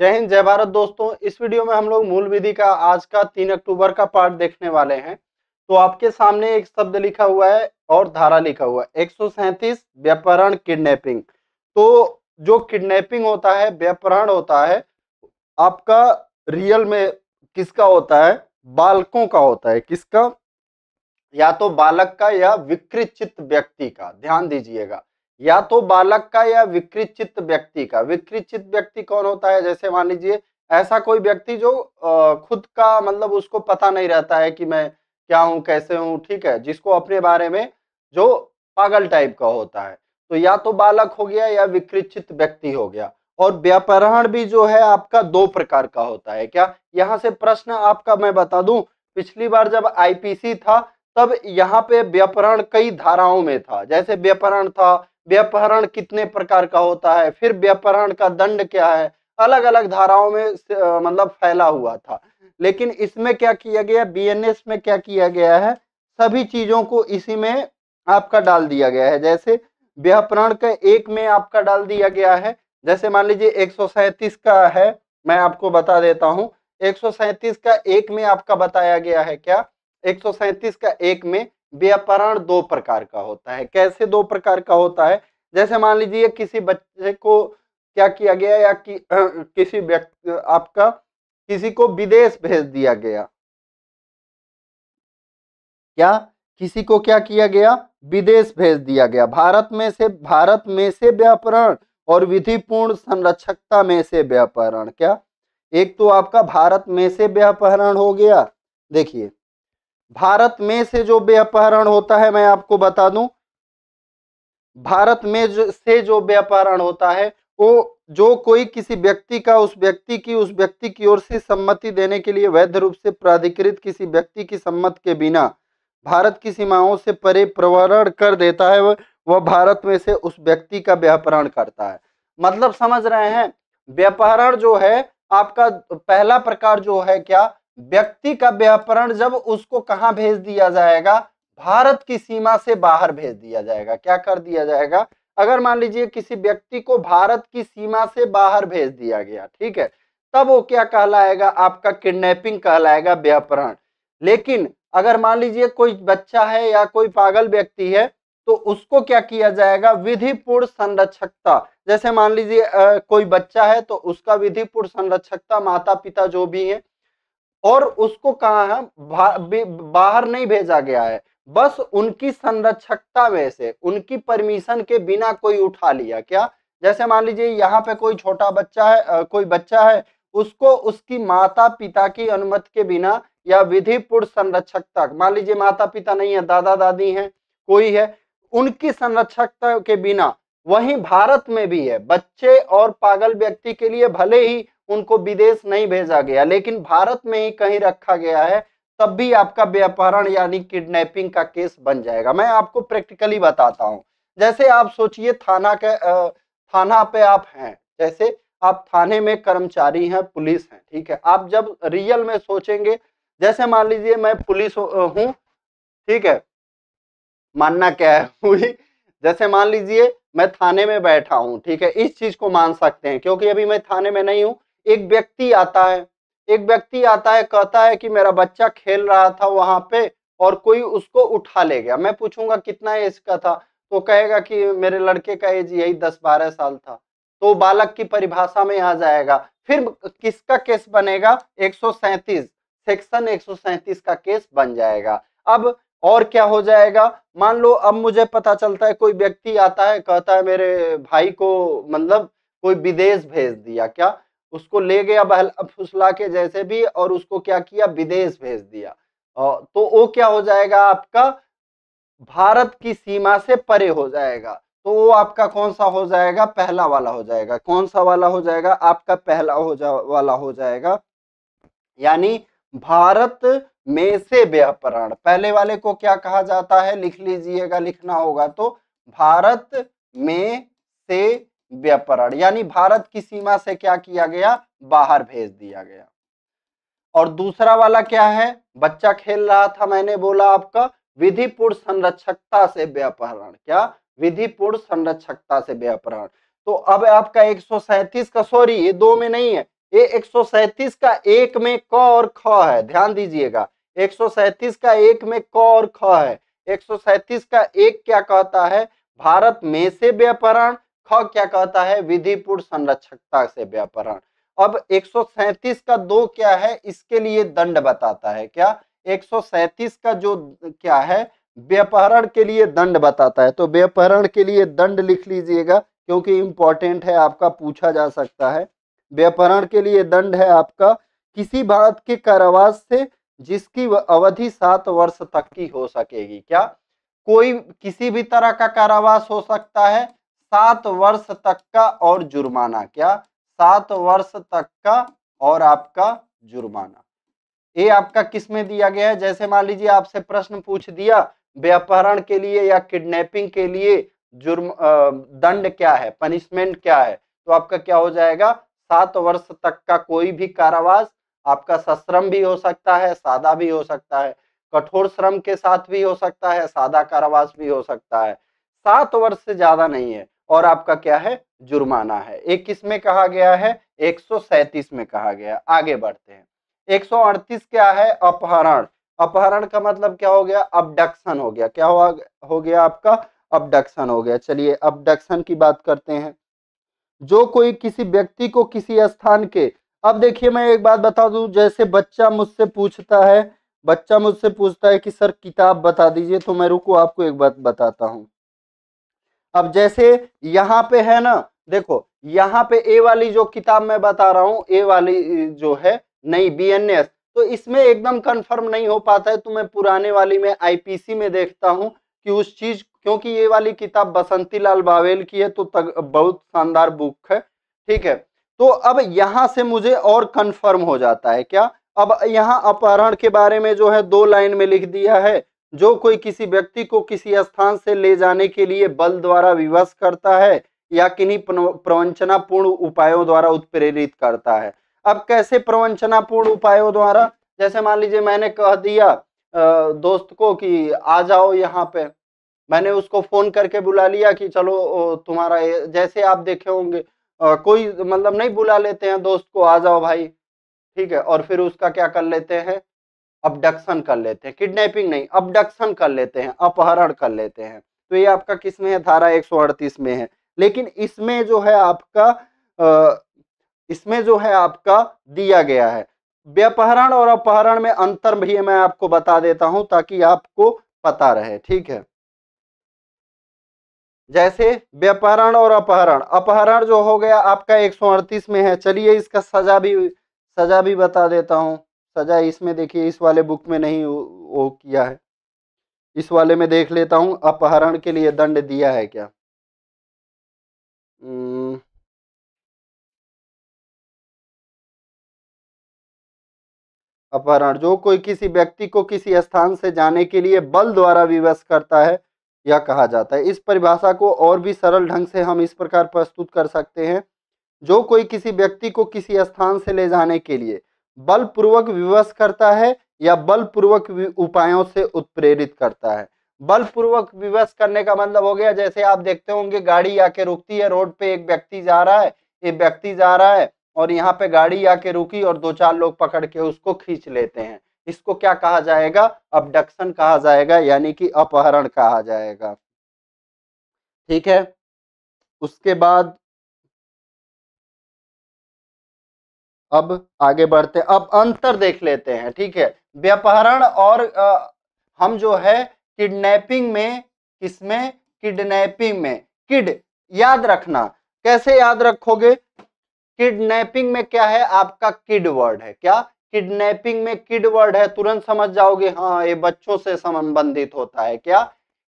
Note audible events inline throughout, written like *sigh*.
जय हिंद जय भारत दोस्तों इस वीडियो में हम लोग मूल विधि का आज का तीन अक्टूबर का पार्ट देखने वाले हैं तो आपके सामने एक शब्द लिखा हुआ है और धारा लिखा हुआ है एक सौ सैंतीस व्यापरण किडनैपिंग तो जो किडनैपिंग होता है व्यापरण होता है आपका रियल में किसका होता है बालकों का होता है किसका या तो बालक का या विकृत चित्त व्यक्ति का ध्यान दीजिएगा या तो बालक का या विकृत चित्त व्यक्ति का विकृत चित्त व्यक्ति कौन होता है जैसे मान लीजिए ऐसा कोई व्यक्ति जो खुद का मतलब उसको पता नहीं रहता है कि मैं क्या हूँ कैसे हूँ ठीक है जिसको अपने बारे में जो पागल टाइप का होता है तो या तो बालक हो गया या विकृत चित्त व्यक्ति हो गया और व्यापरण भी जो है आपका दो प्रकार का होता है क्या यहाँ से प्रश्न आपका मैं बता दू पिछली बार जब आईपीसी था तब यहाँ पे व्यापरण कई धाराओं में था जैसे व्यापरण था व्यापहरण कितने प्रकार का होता है फिर व्यापहरण का दंड क्या है अलग अलग धाराओं में मतलब फैला हुआ था लेकिन इसमें क्या किया गया बीएनएस में क्या किया गया है सभी चीजों को इसी में आपका डाल दिया गया है जैसे व्यापरण का एक में आपका डाल दिया गया है जैसे मान लीजिए एक का है मैं आपको बता देता हूँ एक का एक में आपका बताया गया है क्या एक का एक में व्यापरण दो प्रकार का होता है कैसे दो प्रकार का होता है जैसे मान लीजिए किसी बच्चे को क्या किया गया या कि, *clears throat* किसी व्यक्ति आपका किसी को विदेश भेज दिया गया क्या किसी को क्या किया गया विदेश भेज दिया गया भारत में से भारत में से व्यापरण और विधिपूर्ण संरक्षकता में से व्यापरण क्या एक तो आपका भारत में से व्यापरण हो गया देखिए भारत में से जो व्यापहरण होता है मैं आपको बता दूं भारत में जो से जो व्यापहरण होता है वो जो कोई किसी व्यक्ति का उस व्यक्ति की उस व्यक्ति की ओर से सम्मति देने के लिए वैध रूप से प्राधिकृत किसी व्यक्ति की सम्मत के बिना भारत की सीमाओं से परे प्रवरण कर देता है वह भारत में से उस व्यक्ति का व्यापहरण करता है मतलब समझ रहे हैं व्यापहरण जो है आपका पहला प्रकार जो है क्या व्यक्ति का व्यापरण जब उसको कहा भेज दिया जाएगा भारत की सीमा से बाहर भेज दिया जाएगा क्या कर दिया जाएगा अगर मान लीजिए किसी व्यक्ति को भारत की सीमा से बाहर भेज दिया गया ठीक है तब वो क्या कहलाएगा आपका किडनैपिंग कहलाएगा व्यापरण लेकिन अगर मान लीजिए कोई बच्चा है या कोई पागल व्यक्ति है तो उसको क्या किया जाएगा विधिपूर्ण संरक्षकता जैसे मान लीजिए कोई बच्चा है तो उसका विधिपूर्ण संरक्षकता माता पिता जो भी है और उसको कहा है बाहर नहीं भेजा गया है बस उनकी संरक्षकता में से उनकी परमिशन के बिना कोई उठा लिया क्या जैसे मान लीजिए यहाँ पे कोई छोटा बच्चा है कोई बच्चा है उसको उसकी माता पिता की अनुमति के बिना या विधि पूर्व संरक्षकता मान लीजिए माता पिता नहीं है दादा दादी हैं कोई है उनकी संरक्षकता के बिना वही भारत में भी है बच्चे और पागल व्यक्ति के लिए भले ही उनको विदेश नहीं भेजा गया लेकिन भारत में ही कहीं रखा गया है तब भी आपका व्यापारण यानी किडनैपिंग का केस बन जाएगा मैं आपको प्रैक्टिकली बताता हूँ जैसे आप सोचिए थाना के थाना पे आप हैं जैसे आप थाने में कर्मचारी हैं पुलिस हैं ठीक है आप जब रियल में सोचेंगे जैसे मान लीजिए मैं पुलिस हूँ ठीक है मानना क्या है *laughs* हुई जैसे मान लीजिए मैं थाने में बैठा हूँ ठीक है इस चीज को मान सकते हैं क्योंकि अभी मैं थाने में नहीं हूँ एक व्यक्ति आता है एक व्यक्ति आता है कहता है कि मेरा बच्चा खेल रहा था वहां पे और कोई उसको उठा ले गया मैं पूछूंगा कितना एज का था तो कहेगा कि मेरे लड़के का एज यही दस बारह साल था तो बालक की परिभाषा में आ जाएगा फिर किसका केस बनेगा एक सेक्शन एक का केस बन जाएगा अब और क्या हो जाएगा मान लो अब मुझे पता चलता है कोई व्यक्ति आता है कहता है मेरे भाई को मतलब कोई विदेश भेज दिया क्या उसको ले गया बहल फुसला के जैसे भी और उसको क्या किया विदेश भेज दिया तो वो क्या हो जाएगा आपका भारत की सीमा से परे हो जाएगा तो वो आपका कौन सा हो जाएगा पहला वाला हो जाएगा कौन सा वाला हो जाएगा आपका पहला हो जा वाला हो जाएगा यानी भारत में से व्यापरण पहले वाले को क्या कहा जाता है लिख लीजिएगा लिखना होगा तो भारत में से व्यापरण यानी भारत की सीमा से क्या किया गया बाहर भेज दिया गया और दूसरा वाला क्या है बच्चा खेल रहा था मैंने बोला आपका विधिपूर्ण संरक्षकता से व्यापरण क्या विधिपूर्ण संरक्षकता से व्यापरण तो अब आपका एक का सॉरी ये दो में नहीं है ये एक का एक में क और ख है ध्यान दीजिएगा एक का एक में क और ख है एक का एक क्या कहता है भारत में से व्यापरण ख क्या कहता है विधिपूर्ण संरक्षकता से व्यापरण अब 137 का दो क्या है इसके लिए दंड बताता है क्या 137 का जो क्या है व्यापहरण के लिए दंड बताता है तो व्यापहरण के लिए दंड लिख लीजिएगा क्योंकि इंपॉर्टेंट है आपका पूछा जा सकता है व्यापहरण के लिए दंड है आपका किसी भारत के कारावास से जिसकी अवधि सात वर्ष तक की हो सकेगी क्या कोई किसी भी तरह का कारावास हो सकता है सात वर्ष तक का और जुर्माना क्या सात वर्ष तक का और आपका जुर्माना ये आपका किस में दिया गया है जैसे मान लीजिए आपसे प्रश्न पूछ दिया व्यापहरण के लिए या किडनैपिंग के लिए जुर्म दंड क्या है पनिशमेंट क्या है तो आपका क्या हो जाएगा सात वर्ष तक का कोई भी कारावास आपका सश्रम भी हो सकता है सादा भी हो सकता है कठोर श्रम के साथ भी हो सकता है सादा कारावास भी हो सकता है सात वर्ष से ज्यादा नहीं है और आपका क्या है जुर्माना है एक किस में कहा गया है एक में कहा गया आगे बढ़ते हैं 138 क्या है अपहरण अपहरण का मतलब क्या हो गया अबडक्शन हो गया क्या हो, हो गया आपका अबडक्शन हो गया चलिए अबडक्शन की बात करते हैं जो कोई किसी व्यक्ति को किसी स्थान के अब देखिए मैं एक बात बता दूं जैसे बच्चा मुझसे पूछता है बच्चा मुझसे पूछता है कि सर किताब बता दीजिए तो मैं रुको आपको एक बात बताता हूँ अब जैसे यहाँ पे है ना देखो यहाँ पे ए वाली जो किताब मैं बता रहा हूँ ए वाली जो है नहीं बी एन एस तो इसमें एकदम कंफर्म नहीं हो पाता है तो मैं पुराने वाली में आईपीसी में देखता हूँ कि उस चीज क्योंकि ये वाली किताब बसंती लाल बावेल की है तो तग, बहुत शानदार बुक है ठीक है तो अब यहाँ से मुझे और कन्फर्म हो जाता है क्या अब यहाँ अपहरण के बारे में जो है दो लाइन में लिख दिया है जो कोई किसी व्यक्ति को किसी स्थान से ले जाने के लिए बल द्वारा विवश करता है या किन्हीं प्रवंचनापूर्ण उपायों द्वारा उत्प्रेरित करता है अब कैसे प्रवंचनापूर्ण उपायों द्वारा जैसे मान लीजिए मैंने कह दिया दोस्त को कि आ जाओ यहाँ पे मैंने उसको फोन करके बुला लिया कि चलो तुम्हारा जैसे आप देखे होंगे कोई मतलब नहीं बुला लेते हैं दोस्त को आ जाओ भाई ठीक है और फिर उसका क्या कर लेते हैं अपडक्शन कर लेते हैं किडनैपिंग नहीं अपडक्शन कर लेते हैं अपहरण कर लेते हैं तो ये आपका किस में है धारा एक में है लेकिन इसमें जो है आपका इसमें जो है आपका दिया गया है व्यापहरण और अपहरण में अंतर भी मैं आपको बता देता हूं ताकि आपको पता रहे ठीक है जैसे व्यापहरण और अपहरण अपहरण जो हो गया आपका एक में है चलिए इसका सजा भी सजा भी बता देता हूं सजा इसमें देखिए इस वाले बुक में नहीं वो किया है इस वाले में देख लेता हूँ अपहरण के लिए दंड दिया है क्या अपहरण जो कोई किसी व्यक्ति को किसी स्थान से जाने के लिए बल द्वारा विवश करता है यह कहा जाता है इस परिभाषा को और भी सरल ढंग से हम इस प्रकार प्रस्तुत कर सकते हैं जो कोई किसी व्यक्ति को किसी स्थान से ले जाने के लिए बलपूर्वक विवश करता है या बलपूर्वक उपायों से उत्प्रेरित करता है बलपूर्वक विवश करने का मतलब हो गया जैसे आप देखते होंगे गाड़ी आके रुकती है रोड पे एक व्यक्ति जा रहा है एक व्यक्ति जा रहा है और यहाँ पे गाड़ी आके रुकी और दो चार लोग पकड़ के उसको खींच लेते हैं इसको क्या कहा जाएगा अबडक्शन कहा जाएगा यानी कि अपहरण कहा जाएगा ठीक है उसके बाद अब आगे बढ़ते अब अंतर देख लेते हैं ठीक है व्यापहरण और आ, हम जो है किडनैपिंग में किसमें किडनैपिंग में किड याद रखना कैसे याद रखोगे किडनैपिंग में क्या है आपका किड वर्ड है क्या किडनैपिंग में किड वर्ड है तुरंत समझ जाओगे हाँ ये बच्चों से संबंधित होता है क्या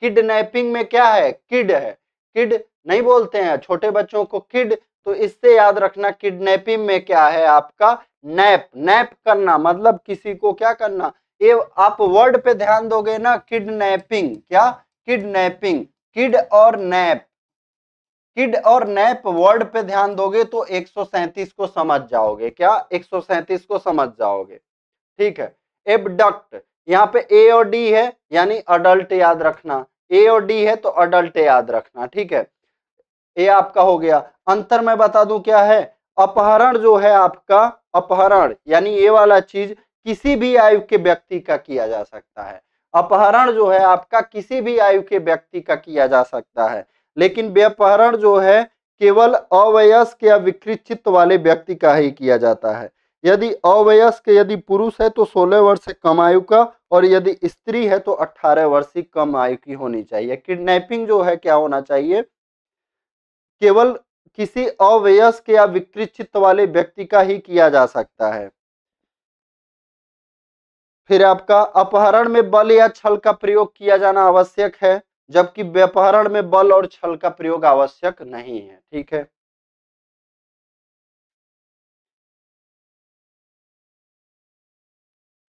किडनैपिंग में क्या है किड है किड नहीं बोलते हैं छोटे बच्चों को किड तो इससे याद रखना किडनैपिंग में क्या है आपका नैप नैप करना मतलब किसी को क्या करना ये आप वर्ड पे ध्यान दोगे ना किडनैपिंग क्या किडनैपिंग किड और नैप किड और नैप वर्ड पे ध्यान दोगे तो 137 को समझ जाओगे क्या 137 को समझ जाओगे ठीक है एबडक्ट यहाँ पे ए और डी है यानी अडल्ट याद रखना ए और डी है तो अडल्ट याद रखना ठीक है ये आपका हो गया अंतर मैं बता दूं क्या है अपहरण जो है आपका अपहरण यानी ये वाला चीज किसी भी आयु के व्यक्ति का किया जा सकता है अपहरण जो है आपका किसी भी आयु के व्यक्ति का किया जा सकता है लेकिन व्यपहरण जो है केवल अवयस्क या विकृत चित्त वाले व्यक्ति का ही किया जाता है यदि अवयस्क यदि पुरुष है तो 16 वर्ष से कम आयु का और यदि स्त्री है तो 18 वर्ष से कम आयु की होनी चाहिए किडनैपिंग जो है क्या होना चाहिए केवल किसी अवयस्क या विकृत वाले व्यक्ति का ही किया जा सकता है फिर आपका अपहरण में बल या छल का प्रयोग किया जाना आवश्यक है जबकि व्यापहरण में बल और छल का प्रयोग आवश्यक नहीं है ठीक है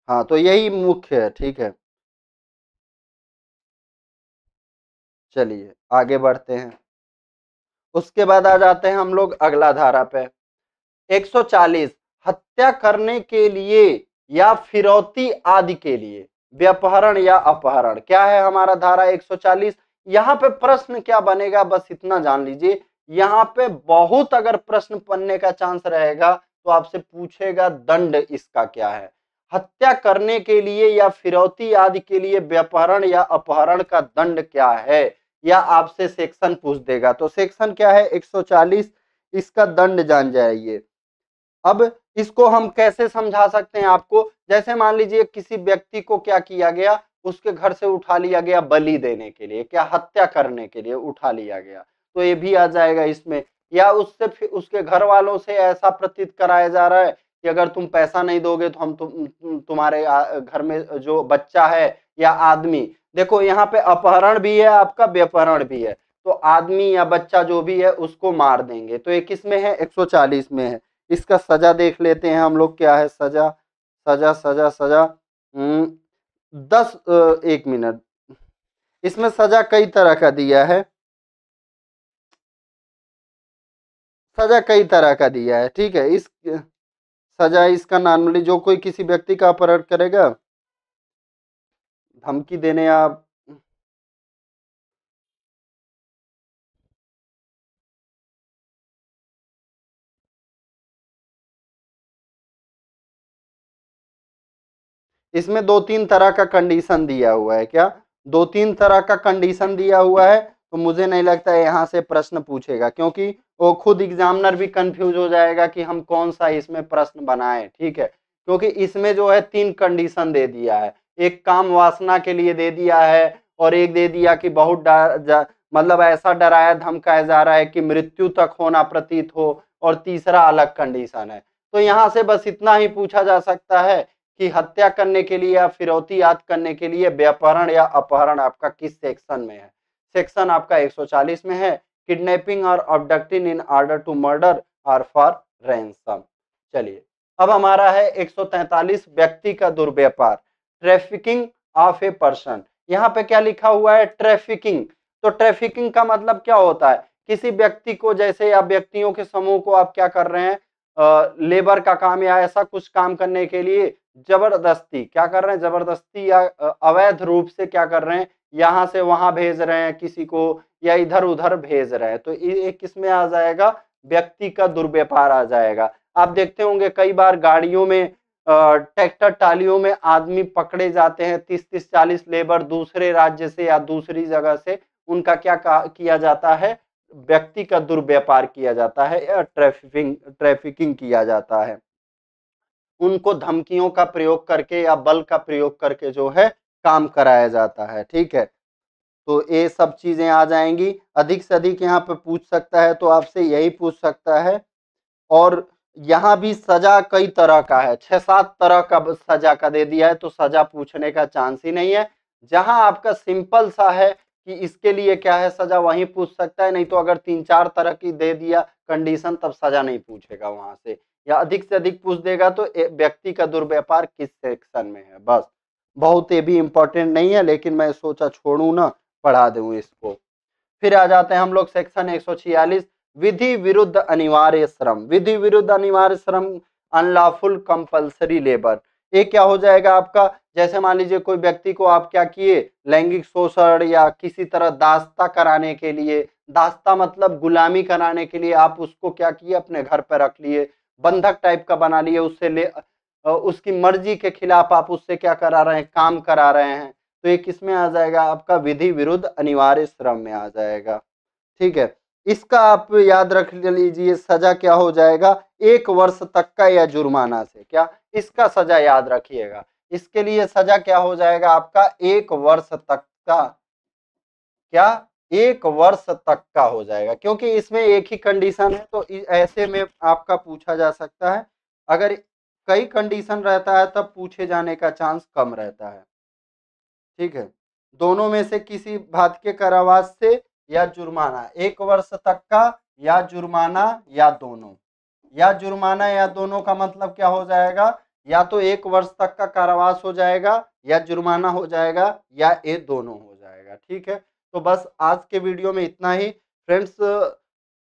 हाँ तो यही मुख्य है ठीक है चलिए आगे बढ़ते हैं उसके बाद आ जाते हैं हम लोग अगला धारा पे 140 हत्या करने के लिए या फिरौती आदि के लिए व्यापहरण या अपहरण क्या है हमारा धारा 140 यहाँ पे प्रश्न क्या बनेगा बस इतना जान लीजिए यहाँ पे बहुत अगर प्रश्न बनने का चांस रहेगा तो आपसे पूछेगा दंड इसका क्या है हत्या करने के लिए या फिरौती आदि के लिए व्यापहरण या अपहरण का दंड क्या है या आपसे सेक्शन पूछ देगा तो सेक्शन क्या है 140 इसका दंड जान जाइए अब इसको हम कैसे समझा सकते हैं आपको जैसे मान लीजिए किसी व्यक्ति को क्या किया गया उसके घर से उठा लिया गया बलि देने के लिए क्या हत्या करने के लिए उठा लिया गया तो ये भी आ जाएगा इसमें या उससे उसके घर वालों से ऐसा प्रतीत कराया जा रहा है कि अगर तुम पैसा नहीं दोगे तो हम तुम तुम्हारे घर में जो बच्चा है या आदमी देखो यहाँ पे अपहरण भी है आपका व्यपहरण भी है तो आदमी या बच्चा जो भी है उसको मार देंगे तो ये किस में है 140 में है इसका सजा देख लेते हैं हम लोग क्या है सजा सजा सजा सजा हम्म, दस एक मिनट इसमें सजा कई तरह का दिया है सजा कई तरह का दिया है ठीक है इस सजा इसका नॉर्मली जो कोई किसी व्यक्ति का अपहरण करेगा धमकी देने या इसमें दो तीन तरह का कंडीशन दिया हुआ है क्या दो तीन तरह का कंडीशन दिया हुआ है तो मुझे नहीं लगता है यहां से प्रश्न पूछेगा क्योंकि वो खुद एग्जामिनर भी कंफ्यूज हो जाएगा कि हम कौन सा इसमें प्रश्न बनाएं ठीक है क्योंकि इसमें जो है तीन कंडीशन दे दिया है एक काम वासना के लिए दे दिया है और एक दे दिया कि बहुत डर मतलब ऐसा डराया धमकाया जा रहा है कि मृत्यु तक होना प्रतीत हो और तीसरा अलग कंडीशन है तो यहाँ से बस इतना ही पूछा जा सकता है कि हत्या करने के लिए या फिरौती याद करने के लिए व्यापहरण या अपहरण आपका किस सेक्शन में है सेक्शन आपका 140 में है किडनैपिंग और abducting in order to murder और फॉर रेंसम चलिए अब हमारा है 143 व्यक्ति का दुर्व्यापार ट्रैफिकिंग ऑफ ए पर्सन यहाँ पे क्या लिखा हुआ है ट्रैफिकिंग तो ट्रैफिकिंग का मतलब क्या होता है किसी व्यक्ति को जैसे या व्यक्तियों के समूह को आप क्या कर रहे हैं आ, लेबर का काम या ऐसा कुछ काम करने के लिए जबरदस्ती क्या कर रहे हैं जबरदस्ती या अवैध रूप से क्या कर रहे हैं यहां से वहां भेज रहे हैं किसी को या इधर उधर भेज रहे हैं तो ये किसमें आ जाएगा व्यक्ति का दुर्व्यापार आ जाएगा आप देखते होंगे कई बार गाड़ियों में ट्रैक्टर टालियों में आदमी पकड़े जाते हैं तीस तीस चालीस लेबर दूसरे राज्य से या दूसरी जगह से उनका क्या किया जाता है व्यक्ति का दुर्व्यापार किया जाता है या ट्रैफिकिंग ट्रैफिकिंग किया जाता है उनको धमकियों का प्रयोग करके या बल का प्रयोग करके जो है काम कराया जाता है ठीक है तो ये सब चीज़ें आ जाएंगी अधिक से अधिक यहाँ पे पूछ सकता है तो आपसे यही पूछ सकता है और यहाँ भी सजा कई तरह का है छह सात तरह का सजा का दे दिया है तो सजा पूछने का चांस ही नहीं है जहां आपका सिंपल सा है कि इसके लिए क्या है सजा वहीं पूछ सकता है नहीं तो अगर तीन चार तरह की दे दिया कंडीशन तब सजा नहीं पूछेगा वहां से या अधिक से अधिक पूछ देगा तो व्यक्ति का दुर्व्यापार किस सेक्शन में है बस बहुत ये भी इंपॉर्टेंट नहीं है लेकिन मैं सोचा छोड़ू ना पढ़ा दू इसको फिर आ जाते हैं हम लोग सेक्शन एक विधि विरुद्ध अनिवार्य श्रम विधि विरुद्ध अनिवार्य श्रम अनलॉफुल कंपल्सरी लेबर ये क्या हो जाएगा आपका जैसे मान लीजिए कोई व्यक्ति को आप क्या किए लैंगिक शोषण या किसी तरह दास्ता कराने के लिए दास्ता मतलब गुलामी कराने के लिए आप उसको क्या किए अपने घर पर रख लिए बंधक टाइप का बना लिए उससे ले उसकी मर्जी के खिलाफ आप उससे क्या करा रहे हैं काम करा रहे हैं तो ये किसमें आ जाएगा आपका विधि विरुद्ध अनिवार्य श्रम में आ जाएगा ठीक है इसका आप याद रख लीजिए सजा क्या हो जाएगा एक वर्ष तक का या जुर्माना से क्या इसका सजा याद रखिएगा इसके लिए सजा क्या हो जाएगा आपका एक वर्ष तक का क्या एक वर्ष तक का हो जाएगा क्योंकि इसमें एक ही कंडीशन है तो ऐसे में आपका पूछा जा सकता है अगर कई कंडीशन रहता है तब पूछे जाने का चांस कम रहता है ठीक है दोनों में से किसी भात के कारावास से या जुर्माना एक वर्ष तक का या जुर्माना या दोनों या जुर्माना या दोनों का मतलब क्या हो जाएगा या तो एक वर्ष तक का कारावास हो जाएगा या जुर्माना हो जाएगा या ये दोनों हो जाएगा ठीक है तो बस आज के वीडियो में इतना ही फ्रेंड्स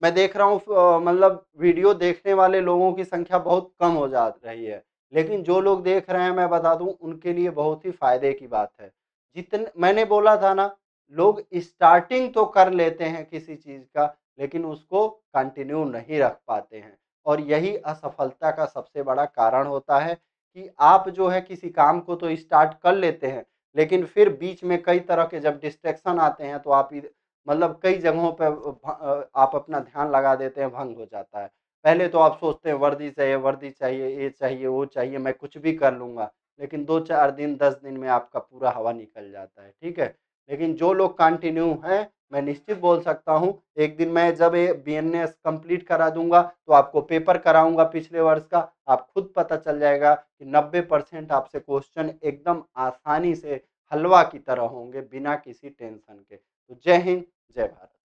मैं देख रहा हूँ मतलब वीडियो देखने वाले लोगों की संख्या बहुत कम हो जा रही है लेकिन जो लोग देख रहे हैं मैं बता दूं उनके लिए बहुत ही फायदे की बात है जितने मैंने बोला था ना लोग स्टार्टिंग तो कर लेते हैं किसी चीज़ का लेकिन उसको कंटिन्यू नहीं रख पाते हैं और यही असफलता का सबसे बड़ा कारण होता है कि आप जो है किसी काम को तो स्टार्ट कर लेते हैं लेकिन फिर बीच में कई तरह के जब डिस्ट्रैक्शन आते हैं तो आप मतलब कई जगहों पर आप अपना ध्यान लगा देते हैं भंग हो जाता है पहले तो आप सोचते हैं वर्दी चाहिए वर्दी चाहिए ये चाहिए वो चाहिए मैं कुछ भी कर लूँगा लेकिन दो चार दिन दस दिन में आपका पूरा हवा निकल जाता है ठीक है लेकिन जो लोग कंटिन्यू हैं मैं निश्चित बोल सकता हूं एक दिन मैं जब ये बी एन एस कम्प्लीट करा दूंगा तो आपको पेपर कराऊंगा पिछले वर्ष का आप खुद पता चल जाएगा कि 90 परसेंट आपसे क्वेश्चन एकदम आसानी से हलवा की तरह होंगे बिना किसी टेंशन के तो जय हिंद जय भारत